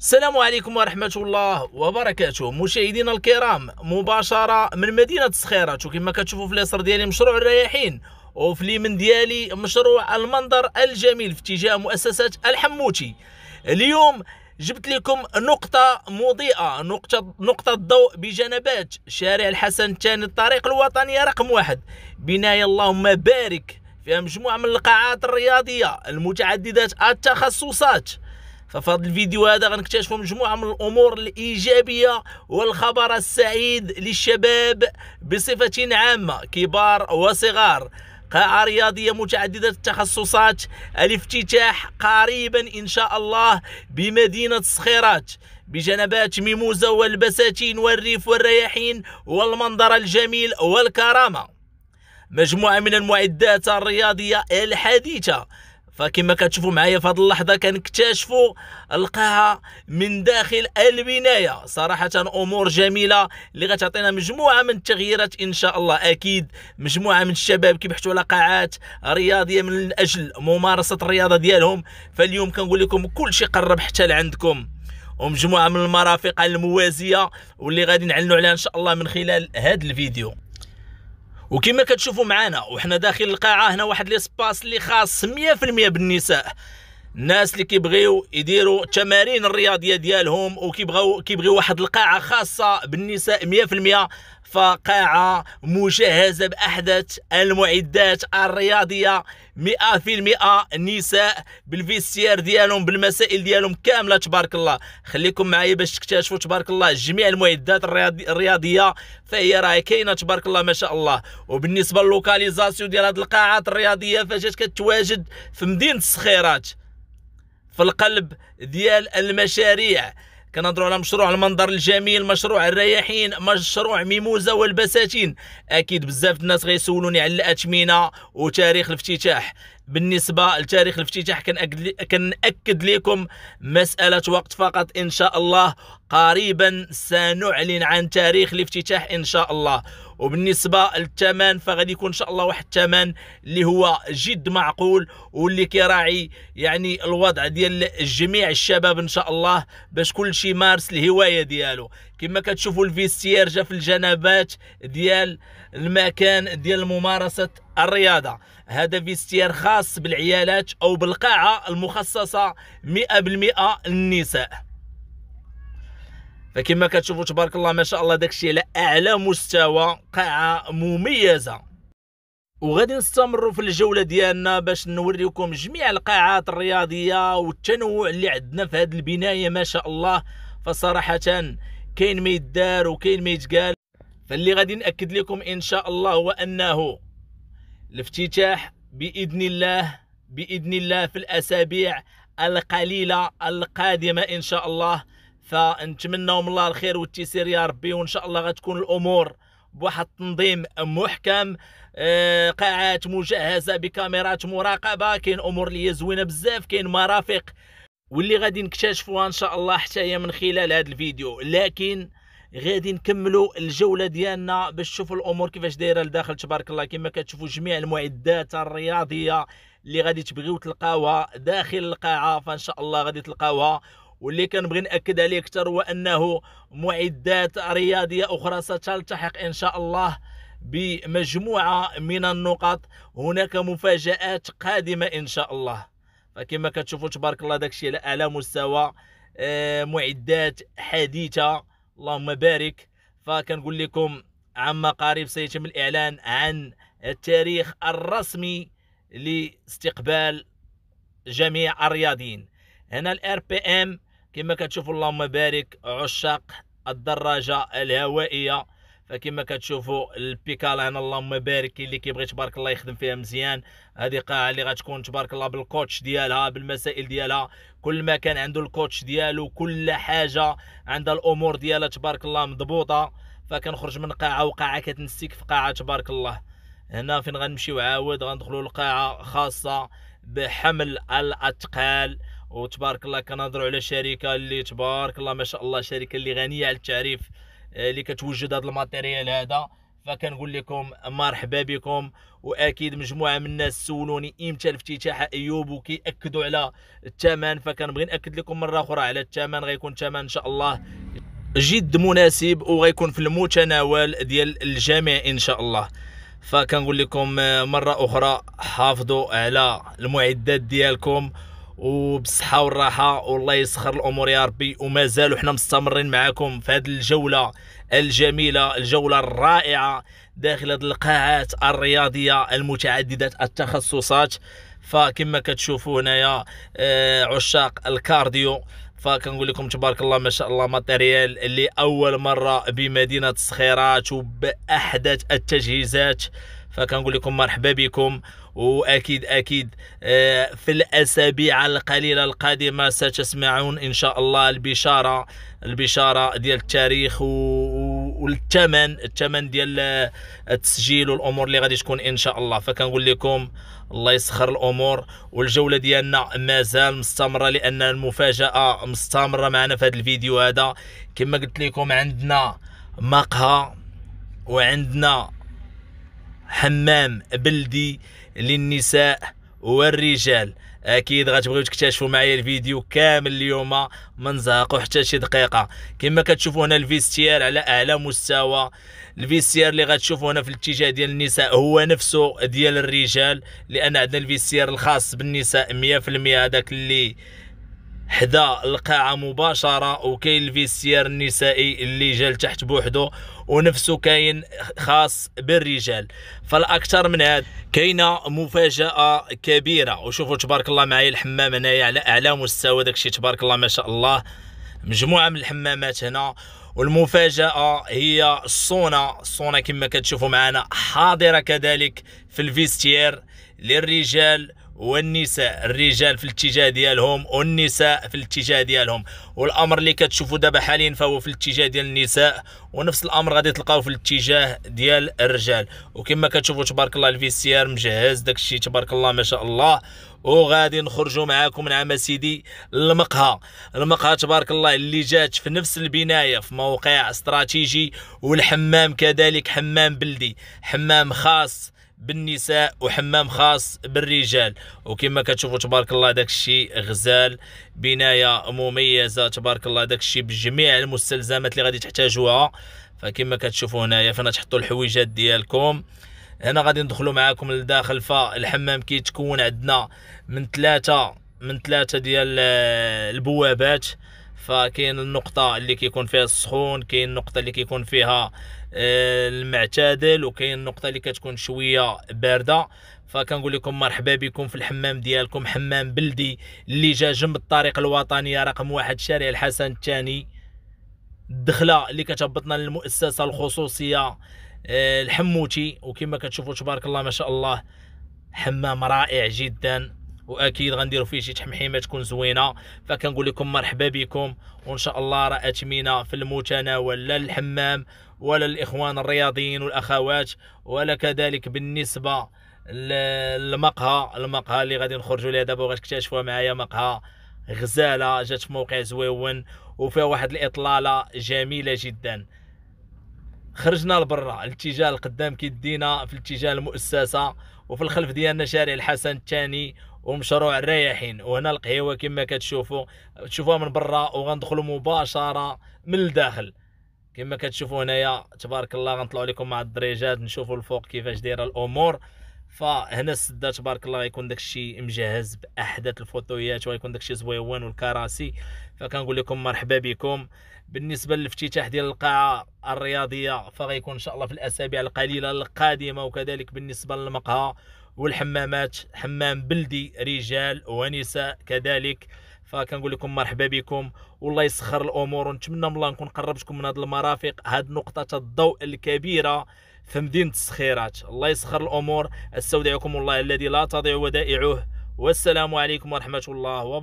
السلام عليكم ورحمة الله وبركاته مشاهدينا الكرام مباشرة من مدينة الصخيرات وكما كتشوفوا في اليسر ديالي مشروع الرياحين وفي اليمن ديالي مشروع المنظر الجميل في اتجاه مؤسسة الحموتي اليوم جبت لكم نقطة مضيئة نقطة نقطة ضوء بجنبات شارع الحسن الثاني الطريق الوطنية رقم واحد بناية اللهم بارك فيها مجموعة من القاعات الرياضية المتعددة التخصصات ففي هذا الفيديو هذا غنكتشفوا مجموعه من الامور الايجابيه والخبر السعيد للشباب بصفه عامه كبار وصغار قاعة رياضية متعددة التخصصات الافتتاح قريبا إن شاء الله بمدينة صخيرات بجنبات ميموزة والبساتين والريف والرياحين والمنظر الجميل والكرامة مجموعة من المعدات الرياضية الحديثة فكما كتشوفوا معايا في هذه اللحظه كنكتشفوا القاعه من داخل البنايه صراحه امور جميله اللي غتعطينا مجموعه من التغييرات ان شاء الله اكيد مجموعه من الشباب كيبحثوا على قاعات رياضيه من اجل ممارسه الرياضه ديالهم فاليوم كنقول لكم كلشي قرب حتى لعندكم ومجموعه من المرافق الموازيه واللي غادي نعلنوا عليها ان شاء الله من خلال هذا الفيديو وكما كتشوفوا معنا وحنا داخل القاعه هنا واحد ليسباس اللي خاص 100% بالنساء الناس اللي كيبغيو يديروا تمارين الرياضيه ديالهم وكيبغيو كيبغيو واحد القاعه خاصه بالنساء 100% فقاعه مجهزه باحدث المعدات الرياضيه 100% نساء بالفيستير ديالهم بالمسائل ديالهم كامله تبارك الله خليكم معايا باش تكتشفوا تبارك الله جميع المعدات الرياضيه فهي راهي كاينه تبارك الله ما شاء الله وبالنسبه للوكاليزاسيون ديال هذه القاعات الرياضيه فاش كتواجد في مدينه الصخيرات في القلب ديال المشاريع كنهضروا على مشروع المنظر الجميل مشروع الرياحين مشروع ميموزه والبساتين اكيد بزاف الناس غيسولوني على الاثمنه وتاريخ الافتتاح بالنسبه لتاريخ الافتتاح كنأكد كنأكد لكم مساله وقت فقط ان شاء الله قريبا سنعلن عن تاريخ الافتتاح ان شاء الله وبالنسبه للثمن فغادي يكون ان شاء الله واحد الثمن اللي هو جد معقول واللي كيراعي يعني الوضع ديال جميع الشباب ان شاء الله باش كل شيء مارس الهوايه ديالو كما كتشوفوا الفيستير جا في الجنبات ديال المكان ديال ممارسة الرياضة هذا فيستير خاص بالعيالات أو بالقاعة المخصصة 100% للنساء فكما كتشوفوا تبارك الله ما شاء الله داكشي على اعلى مستوى قاعه مميزه وغادي نستمروا في الجوله ديالنا باش نوريكم جميع القاعات الرياضيه والتنوع اللي عندنا في هذه البنايه ما شاء الله فصراحه كاين ما يدار وكاين ما يتقال فاللي غادي ناكد لكم ان شاء الله هو انه الافتتاح باذن الله باذن الله في الاسابيع القليله القادمه ان شاء الله فنتمنوا من الله الخير والتيسير يا ربي وان شاء الله غتكون الامور بواحد التنظيم محكم آه، قاعات مجهزه بكاميرات مراقبه كاين امور اللي هي زوينه بزاف كاين مرافق واللي غادي نكتشفوها ان شاء الله حتى هي من خلال هذا الفيديو لكن غادي نكملوا الجوله ديالنا باش تشوفوا الامور كيفاش دايره لداخل تبارك الله كما كتشوفوا جميع المعدات الرياضيه اللي غادي تبغيو تلقاوها داخل القاعه فان شاء الله غادي تلقاوها واللي كنبغي ناكد عليه اكثر هو انه معدات رياضيه اخرى ستلتحق ان شاء الله بمجموعه من النقط هناك مفاجات قادمه ان شاء الله فكما كتشوفوا تبارك الله داكشي على اعلى مستوى آه، معدات حديثه اللهم بارك فكنقول لكم عما قريب سيتم الإعلان عن التاريخ الرسمي لاستقبال جميع الرياضيين هنا الار بي ام كما كتشوفوا اللهم بارك عشاق الدراجة الهوائية فكما كتشوفوا هنا اللهم بارك اللي كيبغي تبارك الله يخدم فيها مزيان هذه قاعه اللي غتكون تبارك الله بالكوتش ديالها بالمسائل ديالها كل ما كان عنده الكوتش ديالو كل حاجه عندها الامور ديالها تبارك الله مضبوطه فكنخرج من قاعه وقاعه كتنسيك في قاعه تبارك الله هنا فين غنمشيو عاود غندخلوا لقاعه خاصه بحمل الاثقال وتبارك الله كنهضروا على شركه اللي تبارك الله ما شاء الله شركه اللي غنيه على التعريف اللي كتوجد هذا الماتيريال هذا فكنقول لكم مرحبا بكم واكيد مجموعه من الناس سولوني امتى الافتتاح ايوب وكياكدوا على الثمن فكنبغي ناكد لكم مره اخرى على الثمن غيكون الثمن ان شاء الله جد مناسب وغيكون في المتناول ديال الجميع ان شاء الله فكنقول لكم مره اخرى حافظوا على المعدات ديالكم وبالصحه والراحه والله يسخر الامور يا ربي ومازال حنا مستمرين معكم في هذه الجوله الجميله الجوله الرائعه داخل هذه القاعات الرياضيه المتعدده التخصصات فكما كتشوفوا هنايا آه، عشاق الكارديو فكنقول لكم تبارك الله ما شاء الله ماتيريال لاول مره بمدينه الصخيرات وباحدث التجهيزات فكنقول لكم مرحبا بكم واكيد اكيد آه، في الاسابيع القليله القادمه ستسمعون ان شاء الله البشاره البشاره ديال التاريخ والثمن الثمن ديال آه، التسجيل والامور اللي غادي تكون ان شاء الله فكنقول لكم الله يسخر الامور والجوله ديالنا مازال مستمره لان المفاجاه مستمره معنا في هذا الفيديو هذا كما قلت لكم عندنا مقهى وعندنا حمام بلدي للنساء والرجال اكيد غتبغيو تكتشفوا معايا الفيديو كامل اليوم ما نزهقوا حتى شي دقيقه كما كتشوفوا هنا الفيستير على اعلى مستوى الفيستير اللي غتشوفوا هنا في الاتجاه ديال النساء هو نفسه ديال الرجال لان عندنا الفيستير الخاص بالنساء 100% هذاك اللي حدا القاعه مباشره وكاين الفيستيار النسائي اللي جا لتحت بوحدو ونفسه كاين خاص بالرجال فالاكثر من هذا كاينه مفاجاه كبيره وشوفوا تبارك الله معايا الحمام هنايا على اعلى مستوى داكشي تبارك الله ما شاء الله مجموعه من الحمامات هنا والمفاجاه هي الصونه الصونه كما كتشوفوا معنا حاضره كذلك في الفيستير للرجال والنساء الرجال في الاتجاه ديالهم والنساء في الاتجاه ديالهم والامر اللي كتشوفوا دابا حاليا فهو في الاتجاه ديال النساء ونفس الامر غادي تلقاو في الاتجاه ديال الرجال وكما كتشوفوا تبارك الله الفيسيار مجهز داكشي تبارك الله ما شاء الله وغادي نخرجوا معاكم نعم سيدي المقهى المقهى تبارك الله اللي جات في نفس البنايه في موقع استراتيجي والحمام كذلك حمام بلدي حمام خاص بالنساء وحمام خاص بالرجال وكما كتشوفوا تبارك الله داك الشيء غزال بنايه مميزه تبارك الله داك الشيء بجميع المستلزمات اللي غادي تحتاجوها فكما كتشوفوا هنايا فين تحطوا الحويجات ديالكم هنا غادي ندخلوا معاكم لداخل فالحمام كيتكون عندنا من ثلاثه من ثلاثه ديال آه، البوابات فكاين النقطة اللي كيكون فيها السخون كاين النقطة اللي كيكون فيها آه، المعتدل وكاين النقطة اللي كتكون شوية باردة فكنقول لكم مرحبا بكم في الحمام ديالكم حمام بلدي اللي جا جنب الطريق الوطنية رقم واحد شارع الحسن الثاني الدخلة اللي كتهبطنا للمؤسسة الخصوصية آه، الحموتي وكما كتشوفوا تبارك الله ما شاء الله حمام رائع جدا واكيد غنديروا فيه شي تحمحيمه تكون زوينه فكنقول لكم مرحبا بكم وان شاء الله راه اثمنه في المتناول لا الحمام ولا الاخوان الرياضيين والاخوات ولا كذلك بالنسبه للمقهى المقهى اللي غادي نخرجوا ليه دابا وغتكتشفوا معايا مقهى غزاله جات في موقع زويون وفيها واحد الاطلاله جميله جدا خرجنا لبرا الاتجاه القدام كيدينا في الاتجاه المؤسسه وفي الخلف ديالنا شارع الحسن الثاني ومشروع الرياحين وهنا القهيوه كما كتشوفوا تشوفوها من برا وغندخلوا مباشره من الداخل كما كتشوفوا هنايا تبارك الله غنطلعوا لكم مع الدريجات نشوفوا الفوق كيفاش دايره الامور فهنا السده تبارك الله غيكون داكشي مجهز باحدث الفوتويات وغيكون داكشي زويون والكراسي فكنقول لكم مرحبا بكم بالنسبه للافتتاح ديال القاعه الرياضيه فغيكون ان شاء الله في الاسابيع القليله القادمه وكذلك بالنسبه للمقهى والحمامات حمام بلدي رجال ونساء كذلك فكنقول لكم مرحبا بكم والله يسخر الامور ونتمنى من الله نكون قربتكم من هذه المرافق هذه نقطه الضوء الكبيره في مدينة السخيرات الله يسخر الأمور استودعكم الله الذي لا تضيع ودائعه والسلام عليكم ورحمة الله وبركاته